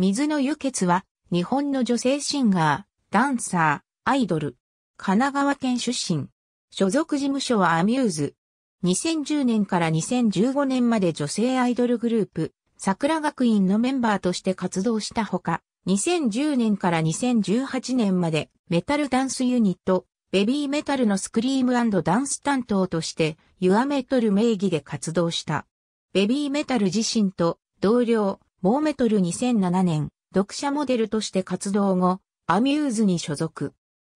水野輸血は、日本の女性シンガー、ダンサー、アイドル。神奈川県出身。所属事務所はアミューズ。2010年から2015年まで女性アイドルグループ、桜学院のメンバーとして活動したほか、2010年から2018年までメタルダンスユニット、ベビーメタルのスクリームダンス担当として、ユアメトル名義で活動した。ベビーメタル自身と同僚、モーメトル2007年、読者モデルとして活動後、アミューズに所属。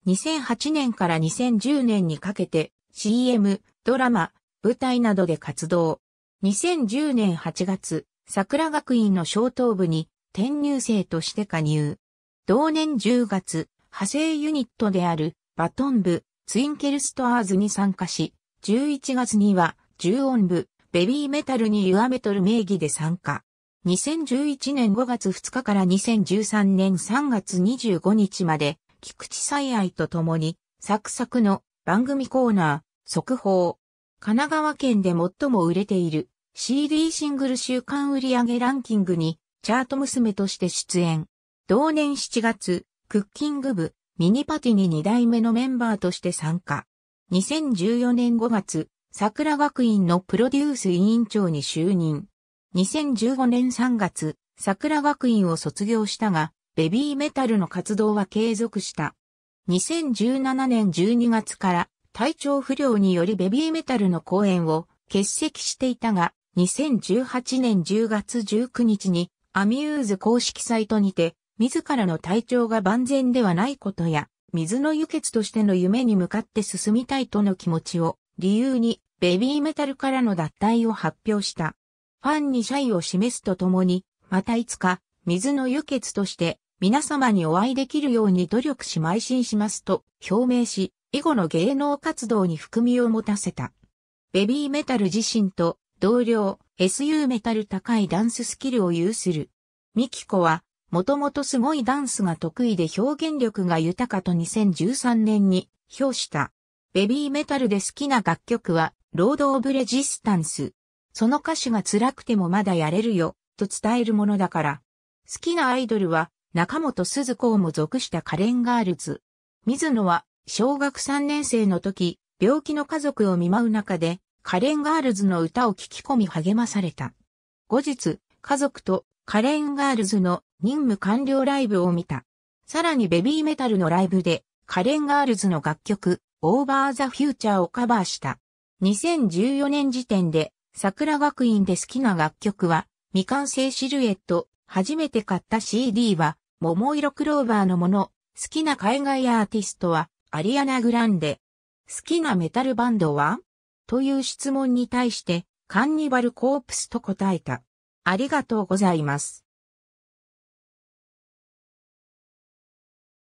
2008年から2010年にかけて CM、ドラマ、舞台などで活動。2010年8月、桜学院の小等部に転入生として加入。同年10月、派生ユニットであるバトン部、ツインケルストアーズに参加し、11月には、重音部、ベビーメタルにユアメトル名義で参加。2011年5月2日から2013年3月25日まで、菊池最愛と共に、サクサクの番組コーナー、速報。神奈川県で最も売れている CD シングル週間売上ランキングにチャート娘として出演。同年7月、クッキング部ミニパティに2代目のメンバーとして参加。2014年5月、桜学院のプロデュース委員長に就任。2015年3月、桜学院を卒業したが、ベビーメタルの活動は継続した。2017年12月から体調不良によりベビーメタルの公演を欠席していたが、2018年10月19日にアミューズ公式サイトにて、自らの体調が万全ではないことや、水の輸血としての夢に向かって進みたいとの気持ちを理由にベビーメタルからの脱退を発表した。ファンに謝意を示すとともに、またいつか、水の輸血として、皆様にお会いできるように努力し邁進しますと表明し、以後の芸能活動に含みを持たせた。ベビーメタル自身と同僚 SU メタル高いダンススキルを有する。ミキコはもともとすごいダンスが得意で表現力が豊かと2013年に表した。ベビーメタルで好きな楽曲はロード・オブ・レジスタンス、その歌手が辛くてもまだやれるよ、と伝えるものだから。好きなアイドルは、中本鈴子をも属したカレンガールズ。水野は、小学3年生の時、病気の家族を見舞う中で、カレンガールズの歌を聞き込み励まされた。後日、家族とカレンガールズの任務完了ライブを見た。さらにベビーメタルのライブで、カレンガールズの楽曲、オーバーザフューチャーをカバーした。2014年時点で桜学院で好きな楽曲は、未完成シルエット、初めて買った CD は、桃色クローバーのもの、好きな海外アーティストは、アリアナ・グランデ。好きなメタルバンドはという質問に対して、カンニバル・コープスと答えた。ありがとうございます。